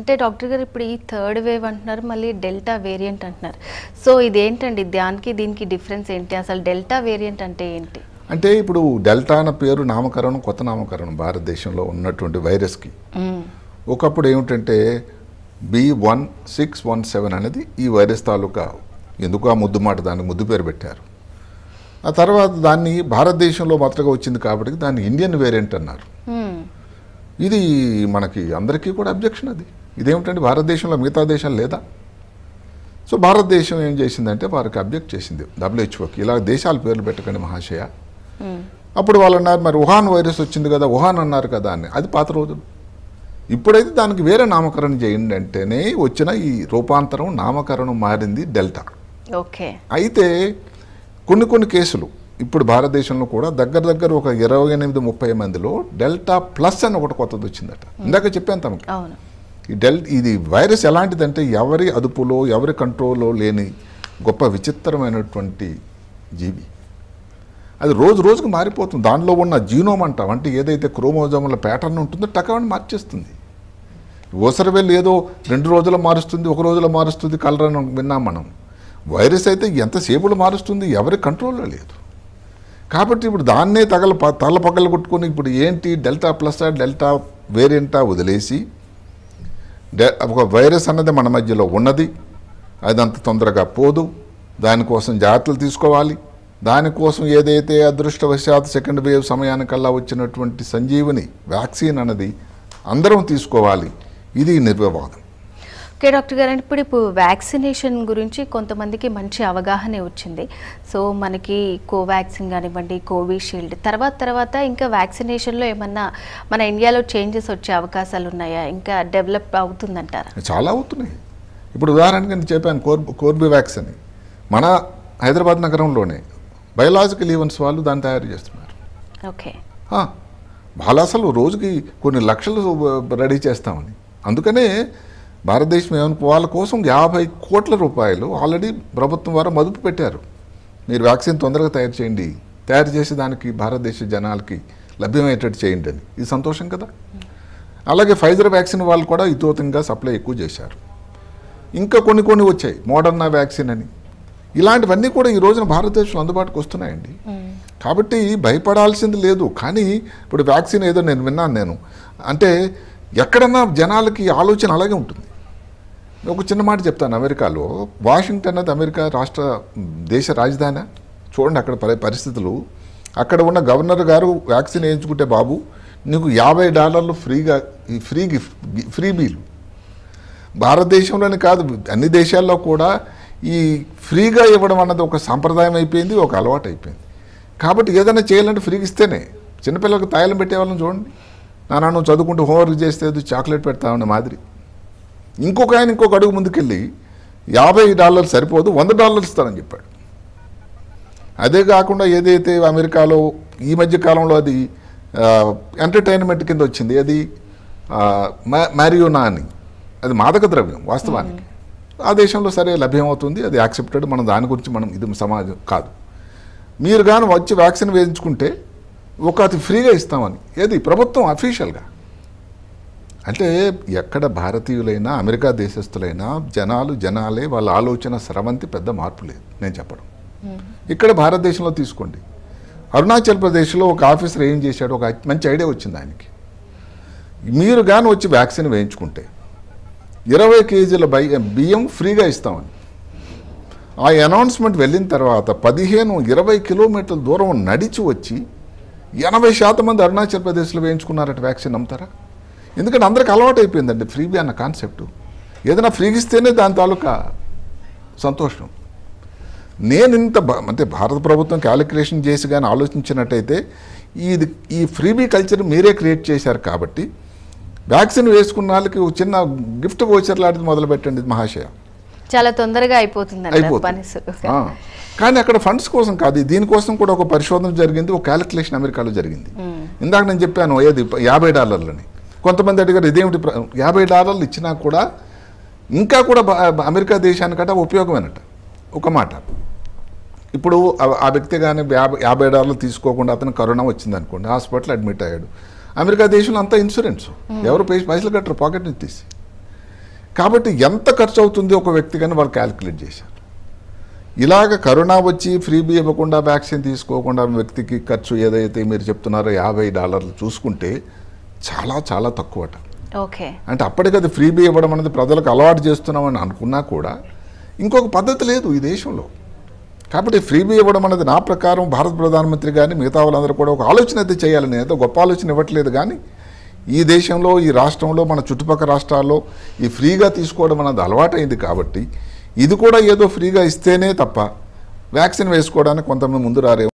అంటే డాక్టర్ గారు ఇప్పుడు ఈ థర్డ్ వేవ్ అంటున్నారు మళ్ళీ డెల్టా వేరియంట్ అంటున్నారు సో ఇదేంటండి దానికి దీనికి డిఫరెన్స్ ఏంటి అసలు డెల్టా వేరియంట్ అంటే ఏంటి అంటే ఇప్పుడు డెల్టా అన్న పేరు నామకరణం కొత్త నామకరణం భారతదేశంలో ఉన్నటువంటి వైరస్కి ఒకప్పుడు ఏమిటంటే B one six one seven అనేది ఈ వైరస్ తాలూకా ఎందుకు ఆ ముద్దు మాట దానికి ముద్దు పేరు పెట్టారు ఆ తర్వాత దాన్ని భారతదేశంలో మొదటగా వచ్చింది కాబట్టి దాన్ని ఇండియన్ వేరియంట్ అన్నారు ఇది మనకి అందరికీ కూడా అబ్జెక్షన్ అది ఇదేమిటంటే భారతదేశంలో మిగతా దేశం లేదా సో భారతదేశం ఏం చేసిందంటే వారికి అబ్జెక్ట్ చేసింది డబ్ల్యూహెచ్ఓకి ఇలా దేశాలు పేర్లు పెట్టకండి మహాశయ అప్పుడు వాళ్ళు అన్నారు మరి వుహాన్ వైరస్ వచ్చింది కదా వుహాన్ అన్నారు కదా అని అది పాత రోజులు ఇప్పుడైతే దానికి వేరే నామకరణం చేయండి అంటేనే వచ్చిన ఈ రూపాంతరం నామకరణం మారింది డెల్టా ఓకే అయితే కొన్ని కొన్ని కేసులు ఇప్పుడు భారతదేశంలో కూడా దగ్గర దగ్గర ఒక ఇరవై ఎనిమిది ముప్పై మందిలో డెల్టా ప్లస్ అని ఒకటి కొత్తది వచ్చిందట ఇందాక చెప్పాను తమకి ఈ డెల్ ఇది వైరస్ ఎలాంటిదంటే ఎవరి అదుపులో ఎవరి కంట్రోల్లో లేని గొప్ప విచిత్రమైనటువంటి జీవి అది రోజు రోజుకు మారిపోతుంది దానిలో ఉన్న జీనోమ్ అంట అంటే ఏదైతే క్రోమోజోముల ప్యాటర్న్ ఉంటుందో టకవని మార్చేస్తుంది ఓసరి వెళ్ళి ఏదో రెండు రోజులు మారుస్తుంది ఒక రోజులో మారుస్తుంది కలర్ అని విన్నాం మనం వైరస్ అయితే ఎంతసేపులు మారుస్తుంది ఎవరి కంట్రోల్లో లేదు కాబట్టి ఇప్పుడు దాన్నే తగల తల పగలు కొట్టుకొని ఇప్పుడు ఏంటి డెల్టా ప్లస్ డెల్టా వేరియంటా వదిలేసి ఒక వైరస్ అన్నది మన మధ్యలో ఉన్నది అది అంత తొందరగా పోదు దానికోసం జాగ్రత్తలు తీసుకోవాలి దానికోసం ఏదైతే అదృష్టవశాత్ సెకండ్ వేవ్ సమయానికల్లా వచ్చినటువంటి సంజీవిని వ్యాక్సిన్ అన్నది అందరం తీసుకోవాలి ఇది నిర్వివాదం ఓకే డాక్టర్ గారు ఇప్పుడు ఇప్పుడు వ్యాక్సినేషన్ గురించి కొంతమందికి మంచి అవగాహన వచ్చింది సో మనకి కోవాక్సిన్ కానివ్వండి కోవిషీల్డ్ తర్వాత తర్వాత ఇంకా వ్యాక్సినేషన్లో ఏమన్నా మన ఇండియాలో చేంజెస్ వచ్చే అవకాశాలు ఉన్నాయా ఇంకా డెవలప్ అవుతుందంటారా చాలా అవుతున్నాయి ఇప్పుడు ఉదాహరణకి నేను చెప్పాను కోర్బి కోర్బివాక్స్ అని మన హైదరాబాద్ నగరంలోనే బయలాజికల్ ఈవెంట్స్ వాళ్ళు దాన్ని తయారు చేస్తున్నారు ఓకే వాళ్ళు అసలు రోజుకి కొన్ని లక్షలు రెడీ చేస్తామని అందుకనే భారతదేశం ఏమనుకో వాళ్ళ కోసం యాభై కోట్ల రూపాయలు ఆల్రెడీ ప్రభుత్వం ద్వారా మదుపు పెట్టారు మీరు వ్యాక్సిన్ తొందరగా తయారు చేయండి తయారు చేసే దానికి భారతదేశ జనాలకి లభ్యమయ్యేటట్టు చేయండి అని ఇది సంతోషం కదా అలాగే ఫైజర్ వ్యాక్సిన్ వాళ్ళు కూడా ఇతోతంగా సప్లై ఎక్కువ చేశారు ఇంకా కొన్ని కొన్ని వచ్చాయి మోడర్నా వ్యాక్సిన్ అని ఇలాంటివన్నీ కూడా ఈ రోజున భారతదేశంలో అందుబాటుకు వస్తున్నాయండి కాబట్టి భయపడాల్సింది లేదు కానీ ఇప్పుడు వ్యాక్సిన్ ఏదో నేను విన్నాను నేను అంటే ఎక్కడన్నా జనాలకి ఆలోచన అలాగే ఉంటుంది ఒక చిన్న మాట చెప్తాను అమెరికాలో వాషింగ్టన్ అది అమెరికా రాష్ట్ర దేశ రాజధాని చూడండి అక్కడ పరిస్థితులు అక్కడ ఉన్న గవర్నర్ గారు వ్యాక్సిన్ వేయించుకుంటే బాబు నీకు యాభై డాలర్లు ఫ్రీగా ఫ్రీ గిఫ్ట్ ఫ్రీ బీలు భారతదేశంలోనే కాదు అన్ని దేశాల్లో కూడా ఈ ఫ్రీగా ఇవ్వడం అన్నది ఒక సాంప్రదాయం అయిపోయింది ఒక అలవాటు అయిపోయింది కాబట్టి ఏదైనా చేయాలంటే ఫ్రీగా ఇస్తేనే చిన్నపిల్లలకు తాయిలం పెట్టేవాళ్ళని చూడండి నాన్న నువ్వు చదువుకుంటూ హోంవర్క్ చేస్తే చాక్లెట్ పెడతామని మాదిరి ఇంకొక ఆయన ఇంకొక అడుగు ముందుకెళ్ళి యాభై డాలర్లు సరిపోదు వంద డాలర్లు ఇస్తానని చెప్పాడు అదే కాకుండా ఏదైతే అమెరికాలో ఈ మధ్య కాలంలో అది ఎంటర్టైన్మెంట్ కింద వచ్చింది అది మ్యారియోనా అని అది మాదక ద్రవ్యం వాస్తవానికి ఆ దేశంలో సరే లభ్యమవుతుంది అది యాక్సెప్టెడ్ మనం దాని గురించి మనం ఇది సమాజం కాదు మీరు కానీ వచ్చి వ్యాక్సిన్ వేయించుకుంటే ఒక అతి ఫ్రీగా ఇస్తామని ఏది ప్రభుత్వం అఫీషియల్గా అంటే ఎక్కడ భారతీయులైనా అమెరికా దేశస్తులైనా జనాలు జనాలే వాళ్ళ ఆలోచన స్రవంతి పెద్ద మార్పు లేదు నేను చెప్పడం ఇక్కడ భారతదేశంలో తీసుకోండి అరుణాచల్ ప్రదేశ్లో ఒక ఆఫీసర్ ఏం చేశాడు ఒక మంచి ఐడియా వచ్చింది ఆయనకి మీరు కానీ వచ్చి వ్యాక్సిన్ వేయించుకుంటే ఇరవై కేజీల బై బియ్యం ఫ్రీగా ఇస్తామని ఆ అనౌన్స్మెంట్ వెళ్ళిన తర్వాత పదిహేను ఇరవై కిలోమీటర్ల దూరం నడిచి వచ్చి ఎనభై శాతం మంది అరుణాచల్ ప్రదేశ్లో వేయించుకున్నారట వ్యాక్సిన్ నమ్ముతారా ఎందుకంటే అందరికి అలవాటు అయిపోయిందండి ఫ్రీబీ అన్న కాన్సెప్ట్ ఏదైనా ఫ్రీగా ఇస్తేనే దాని తాలూకా సంతోషం నేను ఇంత అంటే భారత ప్రభుత్వం క్యాలిక్యులేషన్ చేసి కానీ ఆలోచించినట్టయితే ఇది ఈ ఫ్రీబీ కల్చర్ మీరే క్రియేట్ చేశారు కాబట్టి వ్యాక్సిన్ వేసుకున్న వాళ్ళకి చిన్న గిఫ్ట్ వోచర్ లాంటిది మొదలుపెట్టండి మహాశయ చాలా తొందరగా అయిపోతుంది కానీ అక్కడ ఫండ్స్ కోసం కాదు దీనికోసం కూడా ఒక పరిశోధన జరిగింది ఒక క్యాలిక్యులేషన్ అమెరికాలో జరిగింది ఇందాక నేను చెప్పాను ఏది యాభై డాలర్లని కొంతమంది అడిగారు ఇదేమిటి యాభై డాలర్లు ఇచ్చినా కూడా ఇంకా కూడా అమెరికా దేశానికట ఉపయోగమేనట ఒక మాట ఇప్పుడు ఆ వ్యక్తి కానీ యాభై యాభై డాలర్లు తీసుకోకుండా అతను కరోనా వచ్చింది అనుకోండి హాస్పిటల్ అడ్మిట్ అయ్యాడు అమెరికా దేశంలో అంతా ఇన్సూరెన్స్ ఎవరు పైసలు కట్టరు పాకెట్ నుంచి తీసి కాబట్టి ఎంత ఖర్చు అవుతుంది ఒక వ్యక్తి కానీ వాళ్ళు క్యాలిక్యులేట్ చేశారు ఇలాగ కరోనా వచ్చి ఫ్రీ బి ఇవ్వకుండా వ్యాక్సిన్ తీసుకోకుండా వ్యక్తికి ఖర్చు ఏదైతే మీరు చెప్తున్నారో యాభై డాలర్లు చూసుకుంటే చాలా చాలా తక్కువట ఓకే అంటే అప్పటికి అది ఫ్రీ బీ ఇవ్వడం అనేది ప్రజలకు అలవాటు చేస్తున్నామని అనుకున్నా కూడా ఇంకొక పద్ధతి లేదు ఈ దేశంలో కాబట్టి ఫ్రీ బీ ఇవ్వడం అనేది నా ప్రకారం భారత ప్రధానమంత్రి కానీ మిగతా వాళ్ళందరూ కూడా ఒక ఆలోచన అయితే చేయాలని నేనైతే గొప్ప ఆలోచన ఇవ్వట్లేదు కానీ ఈ దేశంలో ఈ రాష్ట్రంలో మన చుట్టుపక్కల రాష్ట్రాల్లో ఈ ఫ్రీగా తీసుకోవడం అనేది అలవాటైంది కాబట్టి ఇది కూడా ఏదో ఫ్రీగా ఇస్తేనే తప్ప వ్యాక్సిన్ వేసుకోవడానికి కొంతమంది ముందు రారే